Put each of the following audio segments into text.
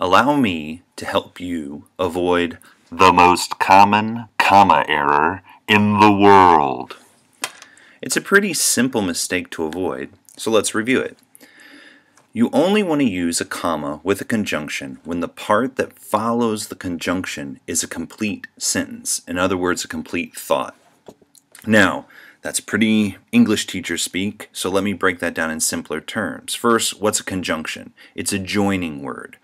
Allow me to help you avoid the most common comma error in the world. It's a pretty simple mistake to avoid, so let's review it. You only want to use a comma with a conjunction when the part that follows the conjunction is a complete sentence, in other words, a complete thought. Now, that's pretty English teacher speak, so let me break that down in simpler terms. First, what's a conjunction? It's a joining word.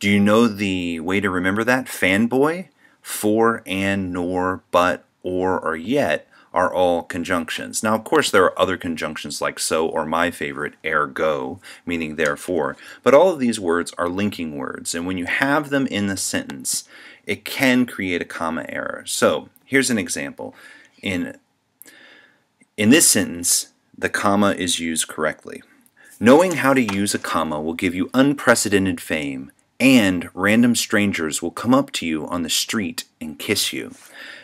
Do you know the way to remember that? Fanboy, for, and, nor, but, or, or yet are all conjunctions. Now, of course, there are other conjunctions like so or my favorite, ergo, meaning therefore, but all of these words are linking words, and when you have them in the sentence, it can create a comma error. So here's an example. In, in this sentence, the comma is used correctly. Knowing how to use a comma will give you unprecedented fame, and random strangers will come up to you on the street and kiss you.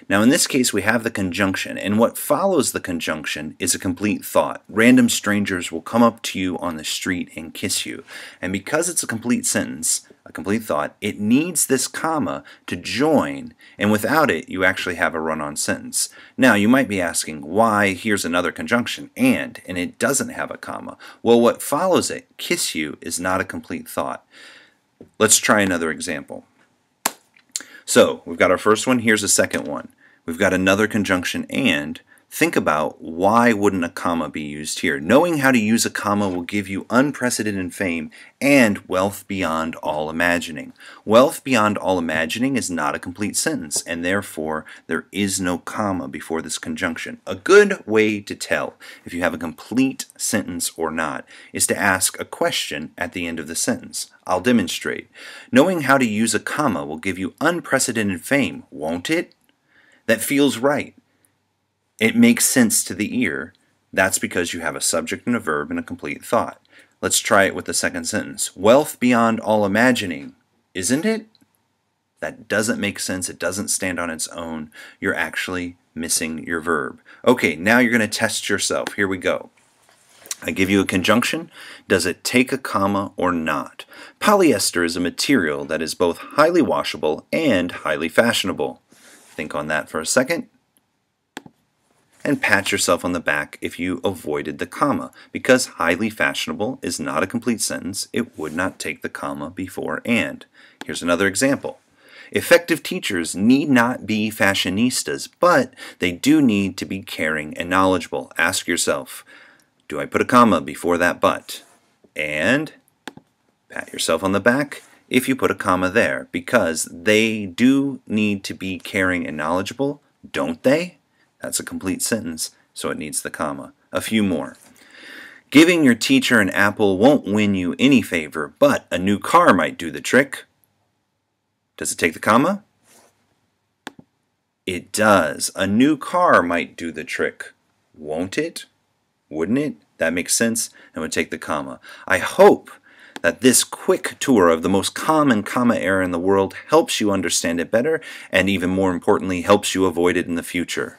Now, in this case, we have the conjunction, and what follows the conjunction is a complete thought. Random strangers will come up to you on the street and kiss you. And because it's a complete sentence, a complete thought, it needs this comma to join, and without it, you actually have a run on sentence. Now, you might be asking why here's another conjunction, and, and it doesn't have a comma. Well, what follows it, kiss you, is not a complete thought. Let's try another example. So we've got our first one, here's a second one. We've got another conjunction and, Think about why wouldn't a comma be used here? Knowing how to use a comma will give you unprecedented fame and wealth beyond all imagining. Wealth beyond all imagining is not a complete sentence, and therefore there is no comma before this conjunction. A good way to tell if you have a complete sentence or not is to ask a question at the end of the sentence. I'll demonstrate. Knowing how to use a comma will give you unprecedented fame, won't it? That feels right. It makes sense to the ear. That's because you have a subject and a verb and a complete thought. Let's try it with the second sentence. Wealth beyond all imagining, isn't it? That doesn't make sense. It doesn't stand on its own. You're actually missing your verb. Okay, now you're going to test yourself. Here we go. I give you a conjunction. Does it take a comma or not? Polyester is a material that is both highly washable and highly fashionable. Think on that for a second and pat yourself on the back if you avoided the comma, because highly fashionable is not a complete sentence, it would not take the comma before and. Here's another example. Effective teachers need not be fashionistas, but they do need to be caring and knowledgeable. Ask yourself, do I put a comma before that but? And pat yourself on the back if you put a comma there, because they do need to be caring and knowledgeable, don't they? That's a complete sentence, so it needs the comma. A few more. Giving your teacher an apple won't win you any favor, but a new car might do the trick. Does it take the comma? It does. A new car might do the trick. Won't it? Wouldn't it? That makes sense and would take the comma. I hope that this quick tour of the most common comma error in the world helps you understand it better and even more importantly helps you avoid it in the future.